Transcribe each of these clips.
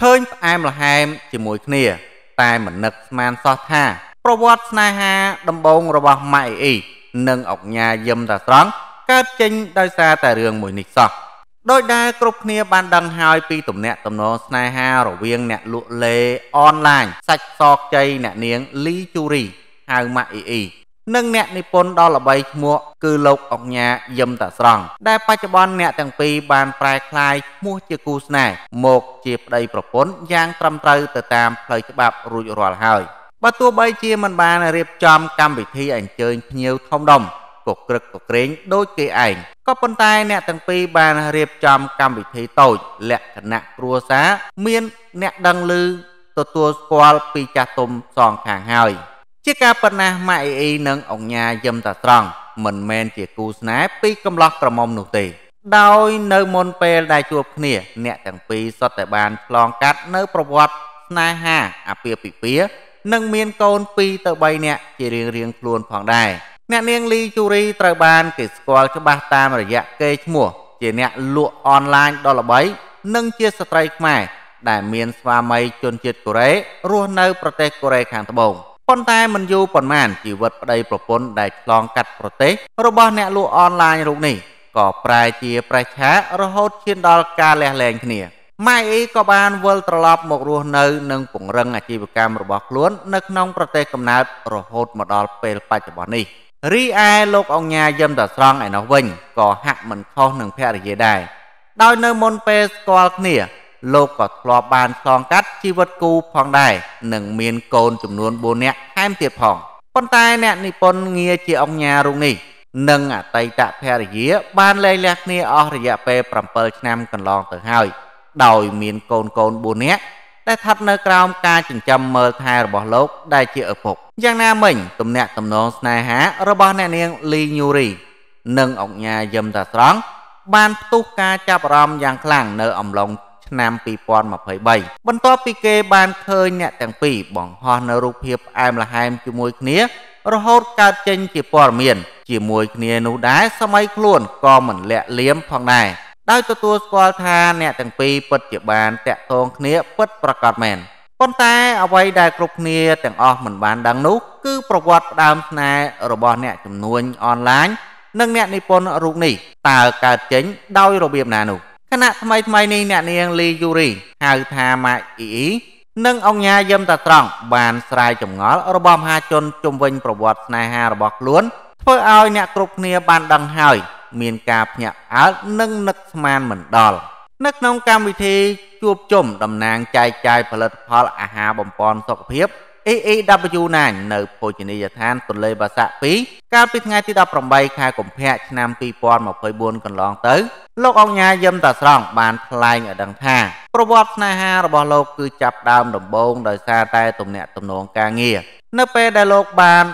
ឃើញផ្អែមល្ហែមជាមួយគ្នា តែមិននឹកស្មានសោះថាប្រវត្តិស្នេហា ដំបូងរបស់ម៉ៃអ៊ីនិងអុកញ៉ាយឹមតាត្រង់ កើតចេញ ដោយសារតែរឿងមួយនេះសោះដោយដែលគ្រប់គ្នា បានដឹងហើយពីទំនាក់ទំនងស្នេហារវាង អ្នកលក់លេអនឡាញសាច់សកជ័យអ្នកនាងលីជូរីហៅម៉ាក់អ៊ីអ៊ីនិងអ្នកនិពន្ធដ៏ល្បីឈ្មោះគឺលោកអុកញ៉ាយឹមតាស្រង់ដែលបច្ចុប្បន្នអ្នកទាំងពីរបានប្រែក្លាយឈ្មោះជាគូស្នេហ៍មកជាប្តីប្រពន្ធយ៉ាងត្រឹមត្រូវទៅតាមផ្លូវច្បាប់រួចរាល់ហើយបើទោះបីជាមិនបានរៀបចំកម្មវិធីអញ្ជើញភ្ញៀវធំដុំក៏ក្រឹកក៏ក្រែងដូចគេឯងក៏ប៉ុន្តែអ្នកទាំងពីរបានរៀបចំកម្មវិធីតូច លក្ខណៈគ្រួសារមាន អ្នកដឹងឮទទួលស្គាល់ពីចាស់ទុំសងខាងហើយជាការប៉ុណ្ណាម៉ាក់អេអ៊ីនិងអង្ញាយឹមតាត្រង់មិនមែនជាគូស្នេហ៍ពីកំឡោះក្រមុំ នោះទេដោយនៅមុនពេលដែលជួប គ្នាអ្នកទាំងពីរសុទ្ធតែបានឆ្លងកាត់នៅប្រវត្តិស្នេហា អាពាហ៍ពិពាហ៍និងមានកូន2ទៅ3នាក់ជារៀងរៀងខ្លួនផងដែរអ្នកនាងលីជូរីត្រូវបាន គេស្គាល់ច្បាស់តាមរយៈកេរឈ្មោះ ជាអ្នកលក់អនឡាញដ៏ល្បីនិងជាស្ត្រីខ្មែរដែលមានស្វាមីជនជាតិកូរ៉េរស់នៅ ប្រទេសកូរ៉េខាងត្បូង។ប៉ុន្តែមិនយូរប៉ុន្មានជីវិតប្តីប្រពន្ធដែលឆ្លងកាត់ប្រទេស របស់អ្នកលក់អនឡាញរូបនេះក៏ប្រែជាប្រេះឆា រហូតឈានដល់ការលះលែងគ្នាម៉ៃអ៊ីក៏បានវិលត្រឡប់ មករស់នៅនិងពង្រឹងអាជីវកម្មរបស់ខ្លួននៅក្នុងប្រទេសកំណើតរហូតមកដល់ពេលបច្ចុប្បន្ននេះរីឯលោកអង្ញាយឹមតាស្រង់ឯនោះវិញ ក៏ហាក់មិនខុសនឹងភរិយាដែរដោយនៅមុនពេលស្គាល់គ្នាលោកក៏ធ្លាប់បានឆ្លងកាត់ជីវិតគូផងដែរនិងមានកូនចំនួន4នាក់ថែមទៀតផងប៉ុន្តែអ្នកនិពន្ធងារជាអង្គញារូបនេះនិងអតីតភរិយា បានលែងលះគ្នាអស់រយៈពេល7ឆ្នាំកន្លងទៅហើយ ដោយមានកូនកូន4នាក់ដែលស្ថិតនៅក្រោមការចិញ្ចឹមមើលថែរបស់លោកដែលជាឪពុកយ៉ាងណាមិញទំនាក់ទំនងស្នេហារបស់អ្នកនាងលីញូរីនិងអង្គញាយឹមតាស្រង់បានផ្ទុះការចាប់អារម្មណ៍យ៉ាងខ្លាំងនៅ អំឡុងឆ្នាំ2023បន្ទាប់ពីគេបានឃើញអ្នកទាំងពីរបង្ហោះនៅរូបភាពផ្អែមល្ហែមជាមួយគ្នា រហូតកើតចេញជាព័ត៌មាន ជាមួយគ្នានោះដែរសម័យខ្លួនក៏មិនលាក់លៀមផងដែរដោយទទួលស្គាល់ថាអ្នកទាំងពីរពិតជាបានតាក់ទងគ្នាពិតប្រាកដមែនប៉ុន្តែអ្វីដែលគ្រប់គ្នាទាំងអស់មិនបានដឹងនោះគឺប្រវត្តិផ្ដើមស្នេហ៍របស់អ្នកចំនួនអនឡាញនិងអ្នកនិពន្ធរូបនេះតើកើតចេញ ដោយរបៀបណានោះខណៈថ្មីថ្មីនេះអ្នក នាងលីយូរីហៅថាម៉ាអ៊ីនិងអង្គញាយឹមតាត្រង់បានស្រាយចម្ងល់របស់មហាជនជំវិញប្រវត្តិស្នេហារបស់ខ្លួនធ្វើឲ្យ អ្នកគ្រប់គ្នាបានដឹងហើយ មានការភ្ញាក់ផ្អើលនិងនឹកស្មានមិនដល់នៅក្នុងកម្មវិធីជួបជុំតំណាងចែកចាយផលិតផល អាហារបំពន់ សុខភាព EEW9 នៅភោជនីយដ្ឋានទន្លេបាសាក់2កាលពីថ្ងៃទី18ខែកុម្ភៈឆ្នាំ2024កន្លងទៅលោកអង្គញាយឹមតាស្រង់បានថ្លែងឲ្យដឹងថាប្រវត្តិស្នេហារបស់លោកគឺចាប់ដើមដំបូងដោយសារតែទំនាក់ទំនងការងារនៅពេលដែលលោកបាន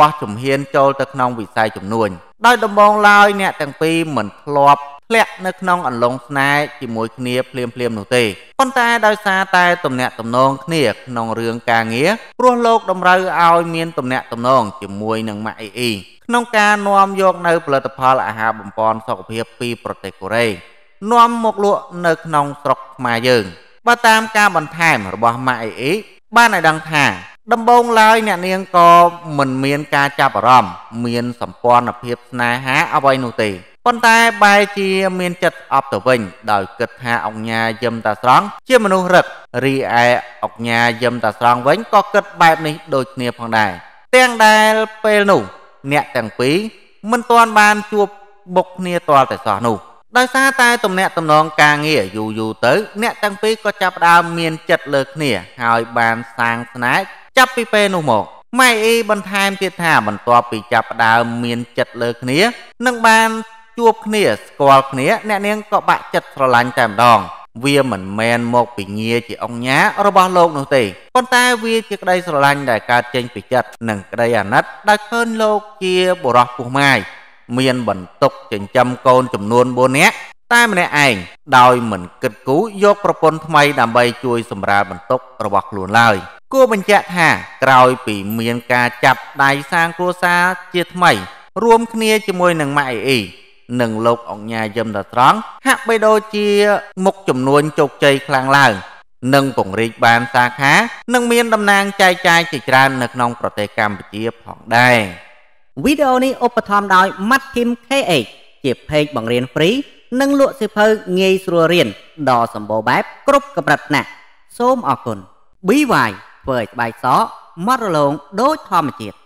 បោះជំហានចូលទៅក្នុងវិស័យជំនួញដោយដំបងឡើយអ្នកទាំងពីរមិនធ្លាប់ធ្លាក់នៅក្នុង អន្លង់ស្នេហ៍ជាមួយគ្នាភ្លាមភ្លាមនោះទេប៉ុន្តែដោយសារតែទំនាក់ទំនងគ្នាក្នុងរឿងការងារព្រោះលោក តម្រូវឲ្យមានទំនាក់ទំនងជាមួយនឹងម៉ាក់អ៊ីអ៊ីក្នុងការនាំយកនៅផលិតផលអាហារបំប៉នសុខភាពពីប្រទេសកូរ៉េនាំមកលក់នៅក្នុងស្រុកខ្មែរយើងបើតាមការបន្ថែមរបស់ម៉ាក់អេអ៊ីបានឲ្យដឹងថា ដំបូងឡើយអ្នកនាងក៏មិនមានការចាប់អារម្មណ៍មានសម្ព័ន្ធភាពស្នេហាអ្វីនោះទេប៉ុន្តែបែរជាមានចិត្តអប់ទៅវិញដោយគិតថាអង្គញាយឹមតាស្រង់ជាមនុស្សរឹករីឯអង្គញាយឹមតាស្រង់វិញក៏គិតបែបនេះដូចគ្នាផងដែរទាំងដែលពេលនោះអ្នកទាំងពីរមិនទាន់បានជួបបុកគ្នាទាល់តែសោះនោះ ដោយសារតែទំនាក់ទំនងការងារយូរយូរទៅ អ្នកទាំងពីរក៏ចាប់ផ្ដើមមានចិត្តលើគ្នា ហើយបានសាងស្នេហ៍ចាប់ពីពេលនោះមកម៉ៃអ៊ីបន្ថែមទៀតថាបន្ទាប់ពីចាប់ផ្ដើមមានចិត្តលើគ្នានឹងបានជួបគ្នាស្គាល់គ្នា អ្នកនាងក៏បាក់ចិត្តស្រឡាញ់តែម្ដងវាមិនមែនមកពីងារជាអង្គញារបស់លោក នោះទេប៉ុន្តែវាជាក្តីស្រឡាញ់ដែលកើតចេញពីចិត្តនិងក្តីអាណិតដែលឃើញលោកជាបុរសពោះម៉ាយមានបន្ទុកចិញ្ចឹមកូនចំនួន4នាក់តែម្នាក់ឯងដោយមិនគិតគូរយកប្រពន្ធថ្មី ដើម្បីជួយសម្រាលបន្ទុករបស់ខ្លួនឡើយគួរបញ្ជាក់ថាក្រោយពីមានការចាប់ដៃសាងគ្រួសារជាថ្មី រួមគ្នាជាមួយនឹងម៉ាក់អ៊ីអ៊ីនិងលោកអង្ញាយឹមតត្រង់ហាក់បីដូចជា មុខចំនួនជោគជ័យខ្លាំងឡើងនិងពង្រីកបានសាខានិងមានតំណែងចែកចាយជាច្រើននៅក្នុងប្រទេសកម្ពុជាផងដែរវីដេអូនេះឧបត្ថម្ភដោយ Matkim KH ជាเพจបង្រៀនហ្វ្រីនិងលក់សៀវភៅងាយស្រួលរៀនដ៏សម្បូរបែបគ្រប់កម្រិតថ្នាក់សូមអរគុណ BY ធ្វើឲ្យស្បែកសក់ម៉ត់រលោងដោយធម្មជាតិ